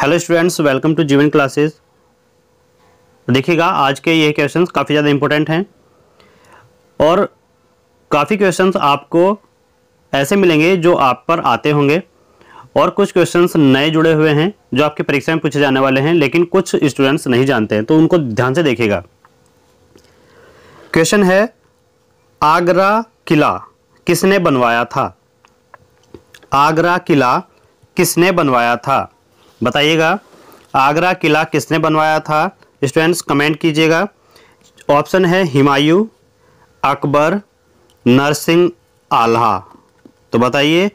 hello students welcome to Jeevan classes देखिएगा आज के ये क्वेश्चन काफ़ी ज़्यादा इम्पोर्टेंट हैं और काफ़ी क्वेश्चन आपको ऐसे मिलेंगे जो आप पर आते होंगे और कुछ क्वेश्चंस नए जुड़े हुए हैं जो आपकी परीक्षा में पूछे जाने वाले हैं लेकिन कुछ स्टूडेंट्स नहीं जानते हैं तो उनको ध्यान से देखिएगा क्वेश्चन है आगरा किला किसने बनवाया था आगरा किला किसने बनवाया था बताइएगा आगरा किला किसने बनवाया था स्टूडेंट्स कमेंट कीजिएगा ऑप्शन है हिमायू अकबर नरसिंह आल्हा तो बताइए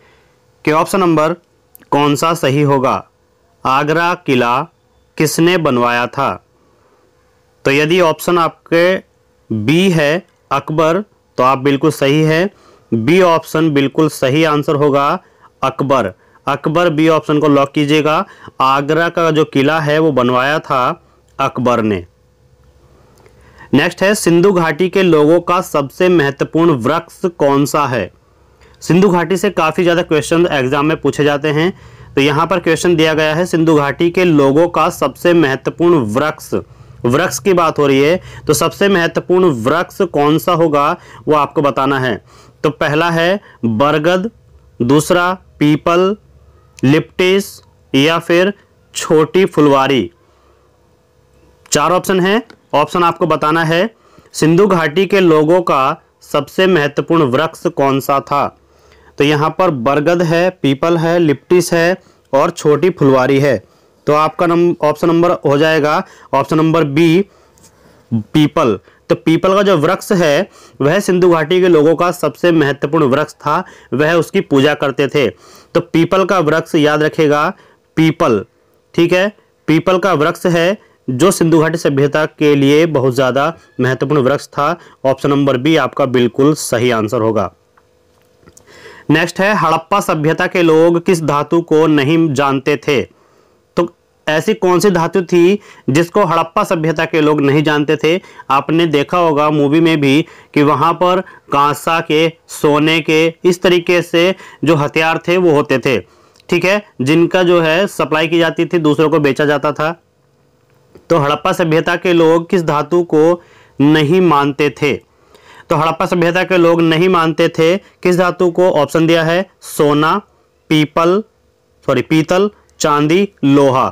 कि ऑप्शन नंबर कौन सा सही होगा आगरा किला किसने बनवाया था तो यदि ऑप्शन आपके बी है अकबर तो आप बिल्कुल सही है बी ऑप्शन बिल्कुल सही आंसर होगा अकबर अकबर बी ऑप्शन को लॉक कीजिएगा आगरा का जो किला है वो बनवाया था अकबर ने नेक्स्ट है सिंधु घाटी के लोगों का सबसे महत्वपूर्ण वृक्ष कौन सा है सिंधु घाटी से काफ़ी ज़्यादा क्वेश्चन एग्जाम में पूछे जाते हैं तो यहाँ पर क्वेश्चन दिया गया है सिंधु घाटी के लोगों का सबसे महत्वपूर्ण वृक्ष वृक्ष की बात हो रही है तो सबसे महत्वपूर्ण वृक्ष कौन सा होगा वो आपको बताना है तो पहला है बरगद दूसरा पीपल लिप्टिस या फिर छोटी फुलवारी चार ऑप्शन है ऑप्शन आपको बताना है सिंधु घाटी के लोगों का सबसे महत्वपूर्ण वृक्ष कौन सा था तो यहाँ पर बरगद है पीपल है लिप्टिस है और छोटी फुलवारी है तो आपका नंबर ऑप्शन नंबर हो जाएगा ऑप्शन नंबर बी पीपल तो पीपल का जो वृक्ष है वह सिंधु घाटी के लोगों का सबसे महत्वपूर्ण वृक्ष था वह उसकी पूजा करते थे तो पीपल का वृक्ष याद रखेगा पीपल ठीक है पीपल का वृक्ष है जो सिंधु घाटी सभ्यता के लिए बहुत ज़्यादा महत्वपूर्ण वृक्ष था ऑप्शन नंबर बी आपका बिल्कुल सही आंसर होगा नेक्स्ट है हड़प्पा सभ्यता के लोग किस धातु को नहीं जानते थे ऐसी कौन सी धातु थी जिसको हड़प्पा सभ्यता के लोग नहीं जानते थे आपने देखा होगा मूवी में भी कि वहाँ पर कांसा के सोने के इस तरीके से जो हथियार थे वो होते थे ठीक है जिनका जो है सप्लाई की जाती थी दूसरों को बेचा जाता था तो हड़प्पा सभ्यता के लोग किस धातु को नहीं मानते थे तो हड़प्पा सभ्यता के लोग नहीं मानते थे किस धातु को ऑप्शन दिया है सोना पीपल सॉरी पीतल चांदी लोहा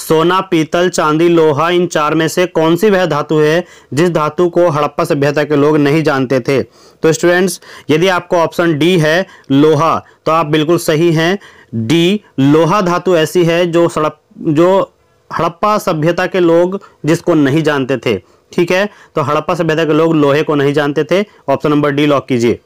सोना पीतल चांदी लोहा इन चार में से कौन सी वह धातु है जिस धातु को हड़प्पा सभ्यता के लोग नहीं जानते थे तो स्टूडेंट्स यदि आपको ऑप्शन डी है लोहा तो आप बिल्कुल सही हैं डी लोहा धातु ऐसी है जो सड़प जो हड़प्पा सभ्यता के लोग जिसको नहीं जानते थे ठीक है तो हड़प्पा सभ्यता के लोग लोहे को नहीं जानते थे ऑप्शन नंबर डी लॉक कीजिए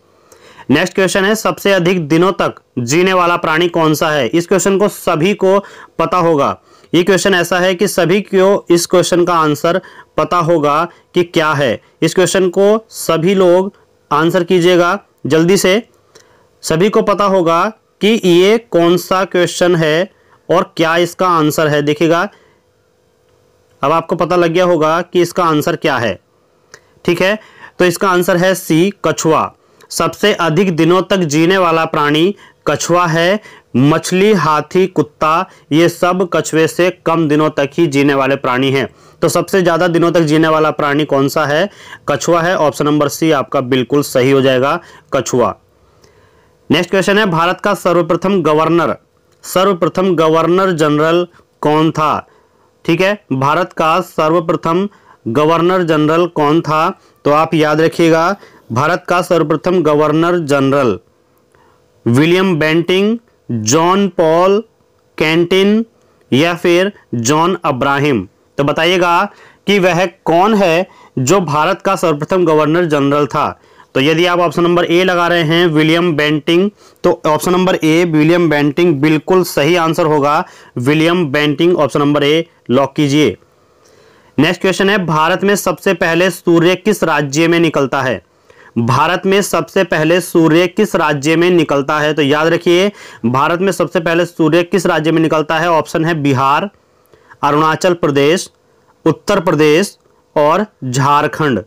नेक्स्ट क्वेश्चन है सबसे अधिक दिनों तक जीने वाला प्राणी कौन सा है इस क्वेश्चन को सभी को पता होगा ये क्वेश्चन ऐसा है कि सभी को इस क्वेश्चन का आंसर पता होगा कि क्या है इस क्वेश्चन को सभी लोग आंसर कीजिएगा जल्दी से सभी को पता होगा कि ये कौन सा क्वेश्चन है और क्या इसका आंसर है देखिएगा अब आपको पता लग गया होगा कि इसका आंसर क्या है ठीक है तो इसका आंसर है सी कछुआ सबसे अधिक दिनों तक जीने वाला प्राणी कछुआ है मछली हाथी कुत्ता ये सब कछुए से कम दिनों तक ही जीने वाले प्राणी हैं तो सबसे ज़्यादा दिनों तक जीने वाला प्राणी कौन सा है कछुआ है ऑप्शन नंबर सी आपका बिल्कुल सही हो जाएगा कछुआ नेक्स्ट क्वेश्चन है भारत का सर्वप्रथम गवर्नर सर्वप्रथम गवर्नर जनरल कौन था ठीक है भारत का सर्वप्रथम गवर्नर जनरल कौन था तो आप याद रखिएगा भारत का सर्वप्रथम governor general William Bentinck John Paul कैंटिन या फिर जॉन अब्राहिम तो बताइएगा कि वह कौन है जो भारत का सर्वप्रथम गवर्नर जनरल था तो यदि आप ऑप्शन नंबर ए लगा रहे हैं विलियम बेंटिंग तो option number A William Bentinck बिल्कुल सही आंसर होगा William Bentinck option number A lock कीजिए नेक्स्ट क्वेश्चन है भारत में सबसे पहले सूर्य किस राज्य में निकलता है भारत में सबसे पहले सूर्य किस राज्य में निकलता है तो याद रखिए भारत में सबसे पहले सूर्य किस राज्य में निकलता है ऑप्शन है बिहार अरुणाचल प्रदेश उत्तर प्रदेश और झारखंड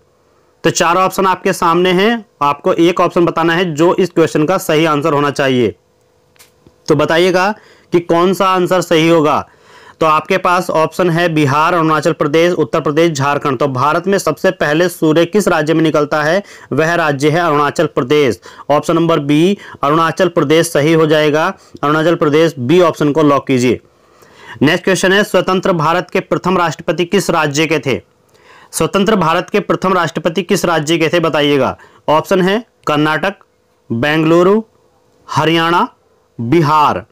तो चार ऑप्शन आपके सामने हैं आपको एक ऑप्शन बताना है जो इस क्वेश्चन का सही आंसर होना चाहिए तो बताइएगा कि कौन सा आंसर सही होगा तो आपके पास ऑप्शन है बिहार अरुणाचल प्रदेश उत्तर प्रदेश झारखंड तो भारत में सबसे पहले सूर्य किस राज्य में निकलता है वह राज्य है Arunachal Pradesh option number B Arunachal Pradesh सही हो जाएगा अरुणाचल प्रदेश बी ऑप्शन को लॉक कीजिए नेक्स्ट क्वेश्चन है स्वतंत्र भारत के प्रथम राष्ट्रपति किस राज्य के थे स्वतंत्र भारत के प्रथम राष्ट्रपति किस राज्य के थे बताइएगा ऑप्शन है कर्नाटक बेंगलुरु हरियाणा बिहार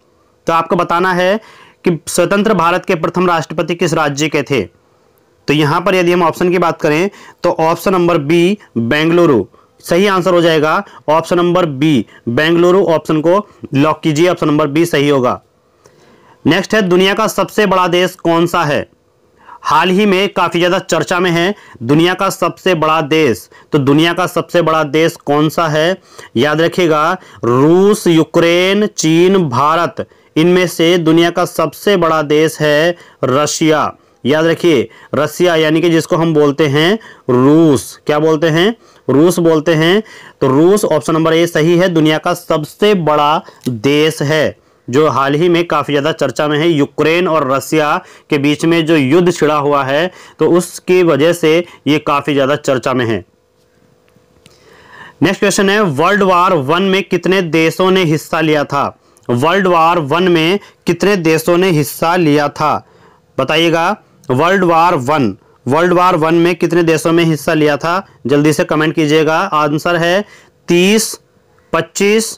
तो आपको बताना है कि स्वतंत्र भारत के प्रथम राष्ट्रपति किस राज्य के थे तो यहां पर यदि हम ऑप्शन की बात करें तो ऑप्शन नंबर बी बेंगलुरु सही आंसर हो जाएगा option number B Bengaluru option को लॉक कीजिए ऑप्शन नंबर बी सही होगा नेक्स्ट है दुनिया का सबसे बड़ा देश कौन सा है हाल ही में काफ़ी ज़्यादा चर्चा में है दुनिया का सबसे बड़ा देश तो दुनिया का सबसे बड़ा देश कौन सा है याद रखिएगा रूस यूक्रेन चीन भारत इनमें से दुनिया का सबसे बड़ा देश है रशिया याद रखिए रशिया यानी कि जिसको हम बोलते हैं रूस क्या बोलते हैं रूस बोलते हैं तो रूस ऑप्शन नंबर ए सही है दुनिया का सबसे बड़ा देश है जो हाल ही में काफ़ी ज़्यादा चर्चा में है यूक्रेन और रसिया के बीच में जो युद्ध छिड़ा हुआ है तो उसकी वजह से ये काफ़ी ज़्यादा चर्चा में है नेक्स्ट क्वेश्चन है वर्ल्ड वार वन में कितने देशों ने हिस्सा लिया था वर्ल्ड वार वन में कितने देशों ने हिस्सा लिया था बताइएगा world war one world war one में कितने देशों में हिस्सा लिया था जल्दी से कमेंट कीजिएगा आंसर है तीस पच्चीस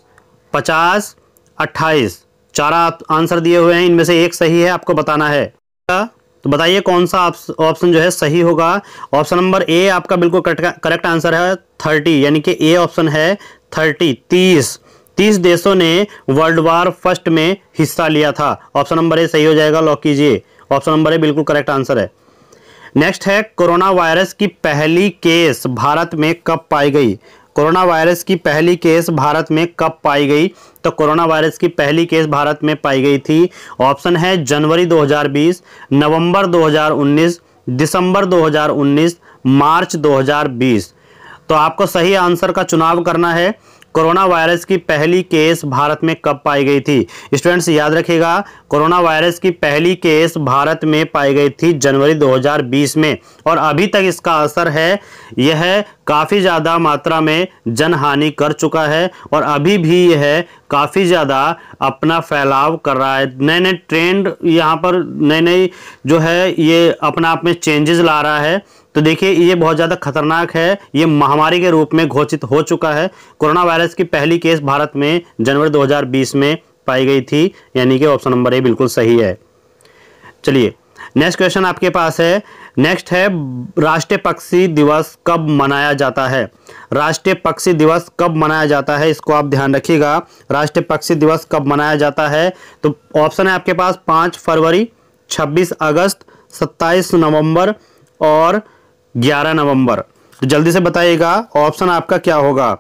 पचास अट्ठाईस चार आंसर दिए हुए हैं इनमें से एक सही है आपको बताना है तो बताइए कौन सा ऑप्शन जो है सही होगा ऑप्शन नंबर ए आपका बिल्कुल करेक्ट आंसर है थर्टी यानी कि ए ऑप्शन है थर्टी तीस तीस देशों ने वर्ल्ड वार फर्स्ट में हिस्सा लिया था ऑप्शन नंबर ए सही हो जाएगा लॉक कीजिए ऑप्शन नंबर ए बिल्कुल करेक्ट आंसर है नेक्स्ट है कोरोना वायरस की पहली केस भारत में कब पाई गई कोरोना वायरस की पहली केस भारत में कब पाई गई तो कोरोना वायरस की पहली केस भारत में पाई गई थी ऑप्शन है जनवरी 2020 नवंबर 2019 दिसंबर 2019 मार्च 2020 तो आपको सही आंसर का चुनाव करना है कोरोना वायरस की पहली केस भारत में कब पाई गई थी स्टूडेंट्स याद रखिएगा कोरोना वायरस की पहली केस भारत में पाई गई थी जनवरी 2020 में और अभी तक इसका असर है यह काफ़ी ज़्यादा मात्रा में जनहानि कर चुका है और अभी भी यह काफ़ी ज़्यादा अपना फैलाव कर रहा है नए नए ट्रेंड यहाँ पर नए नए जो है ये अपना आप में चेंजेस ला रहा है तो देखिए ये बहुत ज़्यादा खतरनाक है ये महामारी के रूप में घोषित हो चुका है कोरोना वायरस की पहली केस भारत में जनवरी 2020 में पाई गई थी यानी कि ऑप्शन नंबर ए बिल्कुल सही है चलिए नेक्स्ट क्वेश्चन आपके पास है नेक्स्ट है राष्ट्रीय पक्षी दिवस कब मनाया जाता है राष्ट्रीय पक्षी दिवस कब मनाया जाता है इसको आप ध्यान रखिएगा राष्ट्रीय पक्षी दिवस कब मनाया जाता है तो ऑप्शन है आपके पास पाँच फरवरी छब्बीस अगस्त सत्ताईस नवंबर और ग्यारह नवंबर तो जल्दी से बताइएगा ऑप्शन आपका क्या होगा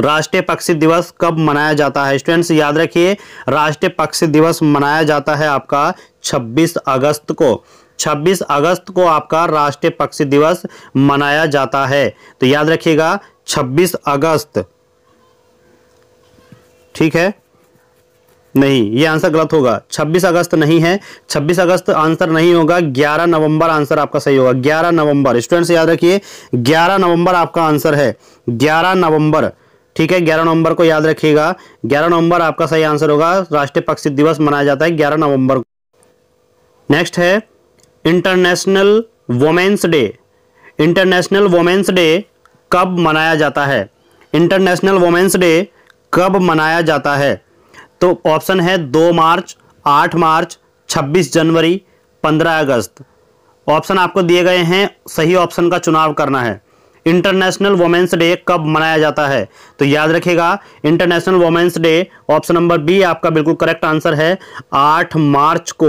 राष्ट्रीय पक्षी दिवस कब मनाया जाता है स्टूडेंट्स याद रखिए राष्ट्रीय पक्षी दिवस मनाया जाता है आपका 26 अगस्त को 26 अगस्त को आपका राष्ट्रीय पक्षी दिवस मनाया जाता है तो याद रखिएगा 26 अगस्त ठीक है नहीं ये आंसर गलत होगा 26 अगस्त नहीं है 26 अगस्त आंसर नहीं होगा 11 नवंबर आंसर आपका सही होगा 11 नवंबर स्टूडेंट्स याद रखिए 11 नवंबर आपका आंसर है 11 नवंबर ठीक है 11 नवंबर को याद रखिएगा 11 नवंबर आपका सही आंसर होगा राष्ट्रीय पक्षी दिवस मनाया जाता है 11 नवंबर को नेक्स्ट है international women's day international women's day कब मनाया जाता है इंटरनेशनल वोमेंस डे कब मनाया जाता है तो ऑप्शन है दो मार्च आठ मार्च छब्बीस जनवरी पंद्रह अगस्त ऑप्शन आपको दिए गए हैं सही ऑप्शन का चुनाव करना है इंटरनेशनल वोमेंस डे कब मनाया जाता है तो याद रखिएगा international women's day option number B आपका बिल्कुल करेक्ट आंसर है 8 मार्च को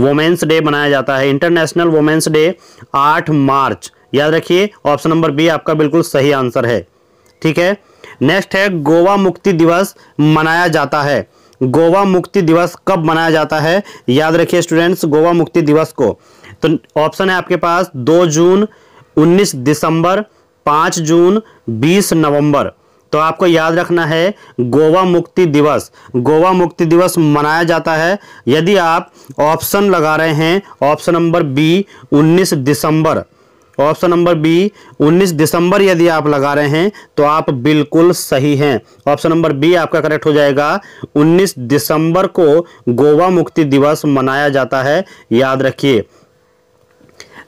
वोमेंस डे मनाया जाता है इंटरनेशनल वोमेंस डे 8 मार्च याद रखिए ऑप्शन नंबर बी आपका बिल्कुल सही आंसर है ठीक है नेक्स्ट है गोवा मुक्ति दिवस मनाया जाता है गोवा मुक्ति दिवस कब मनाया जाता है याद रखिए स्टूडेंट्स गोवा मुक्ति दिवस को तो ऑप्शन है आपके पास दो जून उन्नीस दिसंबर पाँच जून बीस नवंबर तो आपको याद रखना है गोवा मुक्ति दिवस गोवा मुक्ति दिवस मनाया जाता है यदि आप ऑप्शन लगा रहे हैं ऑप्शन नंबर बी 19 दिसंबर ऑप्शन नंबर बी 19 दिसंबर यदि आप लगा रहे हैं तो आप बिल्कुल सही हैं ऑप्शन नंबर बी आपका करेक्ट हो जाएगा 19 दिसंबर को गोवा मुक्ति दिवस मनाया जाता है याद रखिए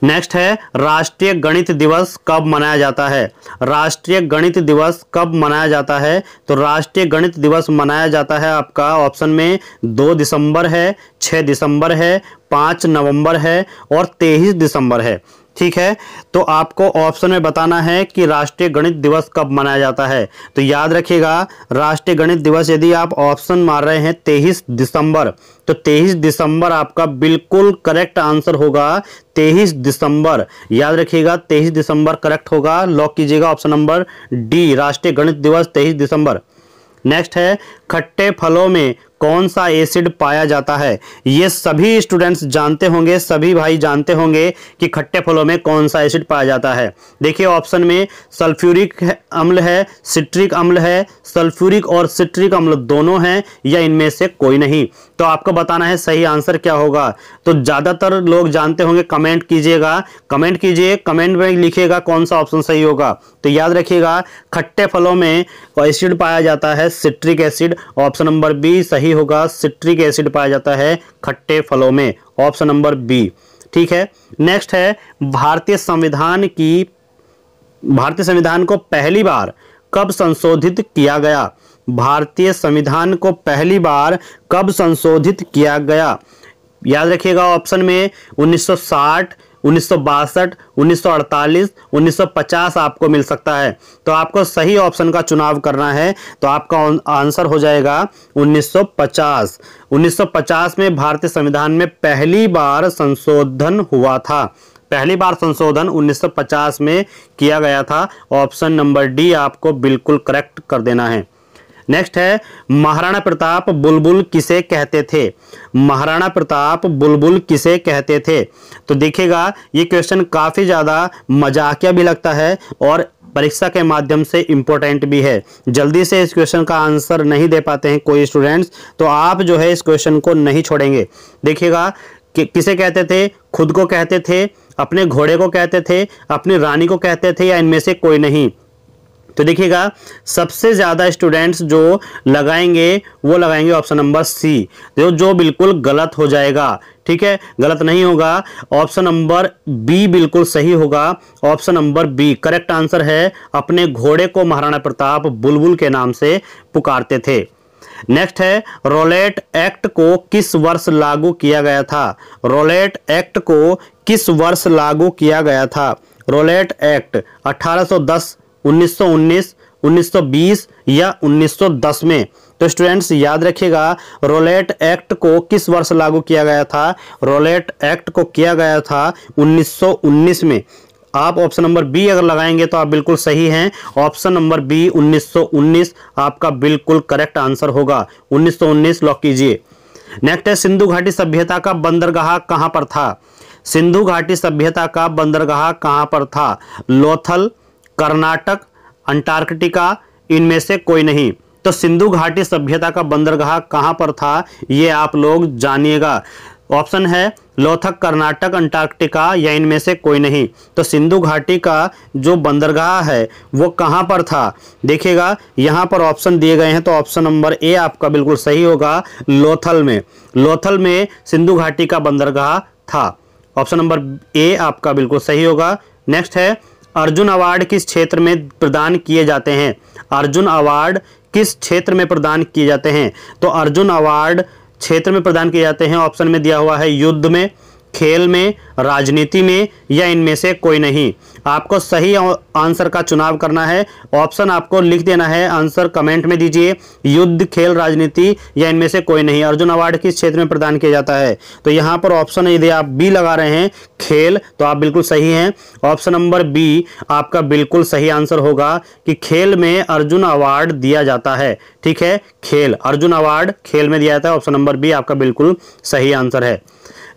नेक्स्ट है राष्ट्रीय गणित दिवस कब मनाया जाता है राष्ट्रीय गणित दिवस कब मनाया जाता है तो राष्ट्रीय गणित दिवस मनाया जाता है आपका ऑप्शन में दो दिसंबर है छः दिसंबर है पाँच नवंबर है और तेईस दिसंबर है ठीक है तो आपको ऑप्शन में बताना है कि राष्ट्रीय गणित दिवस कब मनाया जाता है तो याद रखिएगा राष्ट्रीय गणित दिवस यदि आप ऑप्शन मार रहे हैं तेईस दिसंबर तो तेईस दिसंबर आपका बिल्कुल करेक्ट आंसर होगा तेईस दिसंबर याद रखिएगा तेईस दिसंबर करेक्ट होगा लॉक कीजिएगा ऑप्शन नंबर डी राष्ट्रीय गणित दिवस तेईस दिसंबर नेक्स्ट है खट्टे फलों में कौन सा एसिड पाया जाता है ये सभी स्टूडेंट्स जानते होंगे सभी भाई जानते होंगे कि खट्टे फलों में कौन सा एसिड पाया जाता है देखिए ऑप्शन में सल्फ्यूरिक अम्ल है सिट्रिक अम्ल है सल्फ्यूरिक और सिट्रिक अम्ल दोनों हैं या इनमें से कोई नहीं तो आपको बताना है सही आंसर क्या होगा तो ज़्यादातर लोग जानते होंगे कमेंट कीजिएगा कमेंट कीजिए कमेंट में लिखिएगा कौन सा ऑप्शन सही होगा तो याद रखिएगा खट्टे फलों में एसिड पाया जाता है citric acid option number B सही सही होगा सिट्रिक एसिड पाया जाता है खट्टे फलों में ऑप्शन नंबर बी ठीक है नेक्स्ट है भारतीय संविधान की भारतीय संविधान को पहली बार कब संशोधित किया गया भारतीय संविधान को पहली बार कब संशोधित किया गया याद रखिएगा ऑप्शन में 1960 उन्नीस सौ बासठ उन्नीस सौ अड़तालीस उन्नीस सौ पचास आपको मिल सकता है तो आपको सही ऑप्शन का चुनाव करना है तो आपका आंसर हो जाएगा 1950 1950 में भारतीय संविधान में पहली बार संशोधन हुआ था पहली बार संशोधन 1950 में किया गया था ऑप्शन नंबर डी आपको बिल्कुल करेक्ट कर देना है नेक्स्ट है महाराणा प्रताप बुलबुल किसे कहते थे महाराणा प्रताप बुलबुल किसे कहते थे तो देखिएगा ये क्वेश्चन काफ़ी ज़्यादा मजाकिया भी लगता है और परीक्षा के माध्यम से इम्पोर्टेंट भी है जल्दी से इस क्वेश्चन का आंसर नहीं दे पाते हैं कोई स्टूडेंट्स तो आप जो है इस क्वेश्चन को नहीं छोड़ेंगे देखिएगा कि किसे कहते थे खुद को कहते थे अपने घोड़े को कहते थे अपनी रानी को कहते थे या इनमें से कोई नहीं तो देखिएगा सबसे ज़्यादा स्टूडेंट्स जो लगाएंगे वो लगाएंगे ऑप्शन नंबर सी जो जो बिल्कुल गलत हो जाएगा ठीक है गलत नहीं होगा ऑप्शन नंबर बी बिल्कुल सही होगा option number B correct answer है अपने घोड़े को महाराणा प्रताप बुलबुल के नाम से पुकारते थे नेक्स्ट है रोलेट एक्ट को किस वर्ष लागू किया गया था रोलेट एक्ट को किस वर्ष लागू किया गया था रोलेट एक्ट 1810 1919, 1920 या 1910 में तो स्टूडेंट्स याद रखिएगा रोलेट एक्ट को किस वर्ष लागू किया गया था रोलेट एक्ट को किया गया था 1919 में आप ऑप्शन नंबर बी अगर लगाएंगे तो आप बिल्कुल सही हैं ऑप्शन नंबर बी 1919 आपका बिल्कुल करेक्ट आंसर होगा 1919 लॉक कीजिए नेक्स्ट है सिंधु घाटी सभ्यता का बंदरगाह कहाँ पर था सिंधु घाटी सभ्यता का बंदरगाह कहाँ पर था लोथल कर्नाटक अंटार्कटिका इनमें से कोई नहीं तो सिंधु घाटी सभ्यता का बंदरगाह कहाँ पर था ये आप लोग जानिएगा ऑप्शन है लोथक कर्नाटक अंटार्कटिका या इनमें से कोई नहीं तो सिंधु घाटी का जो बंदरगाह है वो कहाँ पर था देखिएगा यहाँ पर ऑप्शन दिए गए हैं तो ऑप्शन नंबर ए आपका बिल्कुल सही होगा लोथल में लोथल में सिंधु घाटी का बंदरगाह था ऑप्शन नंबर ए आपका बिल्कुल सही होगा नेक्स्ट है अर्जुन अवार्ड किस क्षेत्र में प्रदान किए जाते हैं अर्जुन अवार्ड किस क्षेत्र में प्रदान किए जाते हैं तो अर्जुन अवार्ड क्षेत्र में प्रदान किए जाते हैं ऑप्शन में दिया हुआ है युद्ध में खेल में राजनीति में या इनमें से कोई नहीं आपको सही आंसर का चुनाव करना है ऑप्शन आपको लिख देना है आंसर कमेंट में दीजिए युद्ध खेल राजनीति या इनमें से कोई नहीं अर्जुन अवार्ड किस क्षेत्र में प्रदान किया जाता है तो यहाँ पर ऑप्शन यदि आप बी लगा रहे हैं खेल तो आप बिल्कुल सही हैं ऑप्शन नंबर बी आपका बिल्कुल सही आंसर होगा कि खेल में अर्जुन अवार्ड दिया जाता है ठीक है खेल अर्जुन अवार्ड खेल में दिया जाता है ऑप्शन नंबर बी आपका बिल्कुल सही आंसर है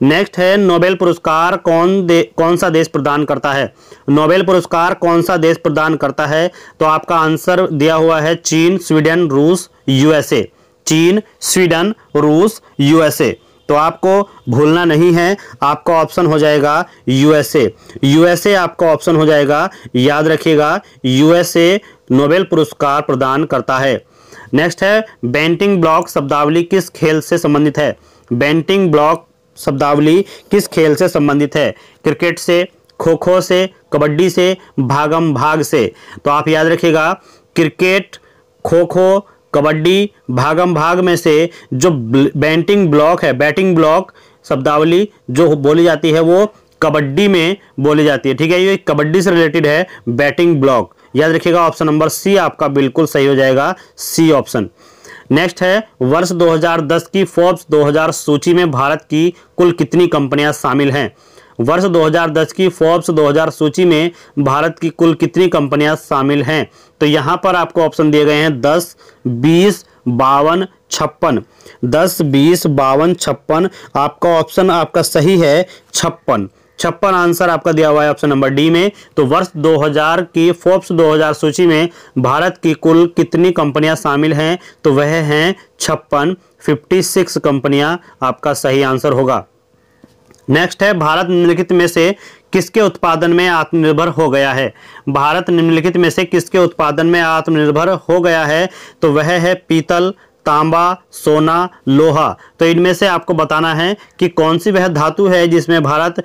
नेक्स्ट है नोबेल पुरस्कार कौन दे कौन सा देश प्रदान करता है नोबेल पुरस्कार कौन सा देश प्रदान करता है तो आपका आंसर दिया हुआ है चीन स्वीडन रूस यूएसए चीन स्वीडन रूस यूएसए तो आपको भूलना नहीं है आपका ऑप्शन हो जाएगा यूएसए यूएसए आपका ऑप्शन हो जाएगा याद रखिएगा यूएसए नोबेल पुरस्कार प्रदान करता है नेक्स्ट है बेंटिंग ब्लॉक शब्दावली किस खेल से संबंधित है बेंटिंग ब्लॉक शब्दावली किस खेल से संबंधित है क्रिकेट से खो खो से कबड्डी से भागम भाग से तो आप याद रखिएगा क्रिकेट खो खो कबड्डी भागम भाग में से जो बैटिंग ब्लॉक है बैटिंग ब्लॉक शब्दावली जो बोली जाती है वो कबड्डी में बोली जाती है ठीक है ये कबड्डी से रिलेटेड है बैटिंग ब्लॉक याद रखिएगा ऑप्शन नंबर सी आपका बिल्कुल सही हो जाएगा सी ऑप्शन नेक्स्ट है वर्ष 2010 की फोर्ब्स 2000 सूची में भारत की कुल कितनी कंपनियां शामिल हैं वर्ष 2010 की फोर्ब्स 2000 सूची में भारत की कुल कितनी कंपनियां शामिल हैं तो यहाँ पर आपको ऑप्शन दिए गए हैं दस बीस बावन छप्पन दस बीस बावन छप्पन आपका ऑप्शन आपका सही है छप्पन छप्पन आंसर आपका दिया हुआ है ऑप्शन नंबर डी में तो वर्ष 2000 की फोर्ब्स 2000 सूची में भारत की कुल कितनी कंपनियां शामिल हैं तो वह हैं छप्पन 56 कंपनियां आपका सही आंसर होगा नेक्स्ट है भारत निम्नलिखित में से किसके उत्पादन में आत्मनिर्भर हो गया है भारत निम्नलिखित में से किसके उत्पादन में आत्मनिर्भर हो गया है तो वह है पीतल तांबा सोना लोहा तो इनमें से आपको बताना है कि कौन सी वह धातु है जिसमें भारत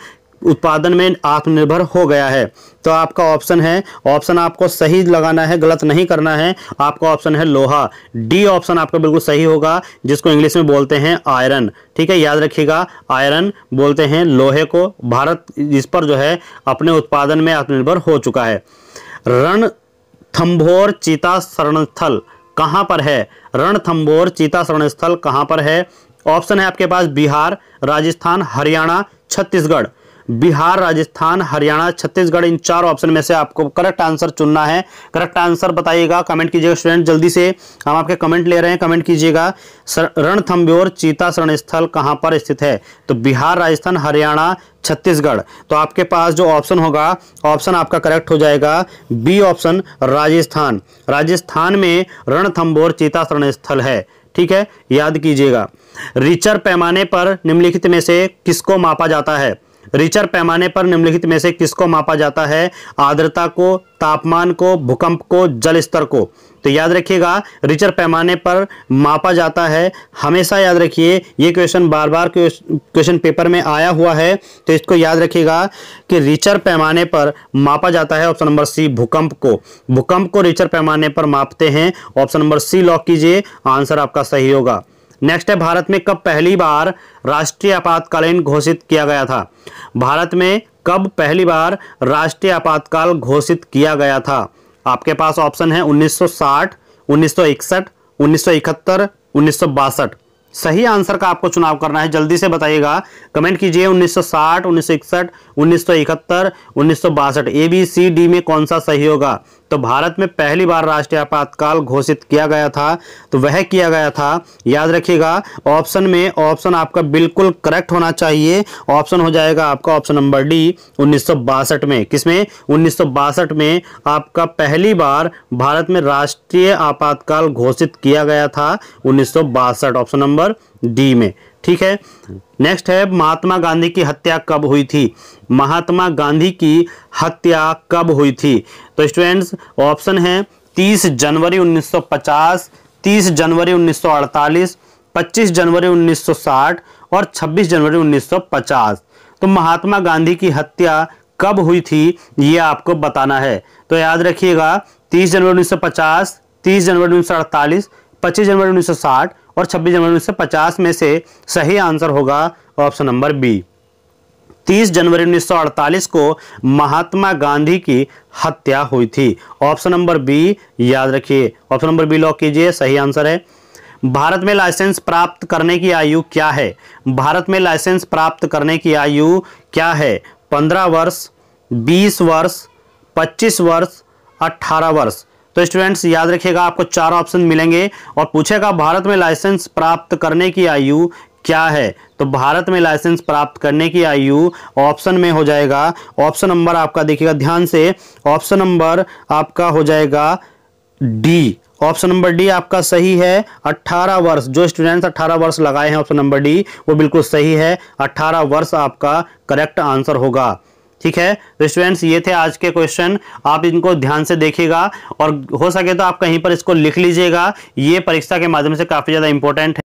उत्पादन में आत्मनिर्भर हो गया है तो आपका ऑप्शन है ऑप्शन आपको सही लगाना है गलत नहीं करना है आपका ऑप्शन है लोहा डी ऑप्शन आपका बिल्कुल सही होगा जिसको इंग्लिश में बोलते हैं आयरन ठीक है याद रखिएगा आयरन बोलते हैं लोहे को भारत इस पर जो है अपने उत्पादन में आत्मनिर्भर हो चुका है रण थम्भोर चीता शरणस्थल कहाँ पर है रण थम्भोर चीता शरणस्थल कहाँ पर है ऑप्शन है आपके पास बिहार राजस्थान हरियाणा छत्तीसगढ़ बिहार राजस्थान हरियाणा छत्तीसगढ़ इन चार ऑप्शन में से आपको करेक्ट आंसर चुनना है करेक्ट आंसर बताइएगा कमेंट कीजिएगा स्टूडेंट जल्दी से हम आपके कमेंट ले रहे हैं कमेंट कीजिएगा रणथम्ब्योर चीता शरण स्थल कहाँ पर स्थित है तो बिहार राजस्थान हरियाणा छत्तीसगढ़ तो आपके पास जो ऑप्शन होगा ऑप्शन आपका करेक्ट हो जाएगा बी ऑप्शन राजस्थान राजस्थान में रणथम्बोर चीता शरण स्थल है ठीक है याद कीजिएगा रिचर पैमाने पर निम्नलिखित में से किसको मापा जाता है रिचर पैमाने पर निम्नलिखित में से किसको मापा जाता है आर्द्रता को तापमान को भूकंप को जल स्तर को तो याद रखिएगा रिचर पैमाने पर मापा जाता है हमेशा याद रखिए ये क्वेश्चन बार बार क्वेश्चन पेपर में आया हुआ है तो इसको याद रखिएगा कि रिचर पैमाने पर मापा जाता है ऑप्शन नंबर सी भूकंप को भूकंप को रिचर पैमाने पर मापते हैं ऑप्शन नंबर सी लॉक कीजिए आंसर आपका सही होगा नेक्स्ट है भारत में कब पहली बार राष्ट्रीय आपातकालीन घोषित किया गया था भारत में कब पहली बार राष्ट्रीय आपातकाल घोषित किया गया था आपके पास ऑप्शन है 1960, 1961, 1971, 1962 सही आंसर का आपको चुनाव करना है जल्दी से बताइएगा कमेंट कीजिए 1960, 1961, 1971, 1962 ए बी सी डी में कौन सा सही होगा तो भारत में पहली बार राष्ट्रीय आपातकाल घोषित किया गया था तो वह किया गया था याद रखिएगा ऑप्शन में ऑप्शन आपका बिल्कुल करेक्ट होना चाहिए ऑप्शन हो जाएगा आपका ऑप्शन नंबर डी उन्नीस में किसमें उन्नीस में आपका पहली बार भारत में राष्ट्रीय आपातकाल घोषित किया गया था उन्नीस ऑप्शन नंबर डी में ठीक है नेक्स्ट है महात्मा गांधी की हत्या कब हुई थी महात्मा गांधी की हत्या कब हुई थी तो स्टूडेंट्स ऑप्शन है 30 जनवरी 1950 30 जनवरी 1948 25 जनवरी 1960 और 26 जनवरी 1950 तो महात्मा गांधी की हत्या कब हुई थी ये आपको बताना है तो याद रखिएगा 30 जनवरी 1950 30 जनवरी 1948 25 जनवरी 1960 और 26 जनवरी उन्नीस पचास में से सही आंसर होगा ऑप्शन नंबर बी 30 जनवरी 1948 को महात्मा गांधी की हत्या हुई थी ऑप्शन नंबर बी याद रखिए ऑप्शन नंबर बी लॉक कीजिए सही आंसर है भारत में लाइसेंस प्राप्त करने की आयु क्या है भारत में लाइसेंस प्राप्त करने की आयु क्या है पंद्रह वर्ष बीस वर्ष पच्चीस वर्ष 18 वर्ष तो स्टूडेंट्स याद रखिएगा आपको चार ऑप्शन मिलेंगे और पूछेगा भारत में लाइसेंस प्राप्त करने की आयु क्या है तो भारत में लाइसेंस प्राप्त करने की आयु ऑप्शन में हो जाएगा ऑप्शन नंबर आपका देखिएगा ध्यान से ऑप्शन नंबर आपका हो जाएगा डी ऑप्शन नंबर डी आपका सही है 18 वर्ष जो स्टूडेंट्स 18 वर्ष लगाए हैं ऑप्शन नंबर डी वो बिल्कुल सही है 18 वर्ष आपका करेक्ट आंसर होगा ठीक है स्टूडेंट्स तो ये थे आज के क्वेश्चन आप इनको ध्यान से देखिएगा और हो सके तो आप कहीं पर इसको लिख लीजिएगा ये परीक्षा के माध्यम से काफ़ी ज़्यादा इंपॉर्टेंट है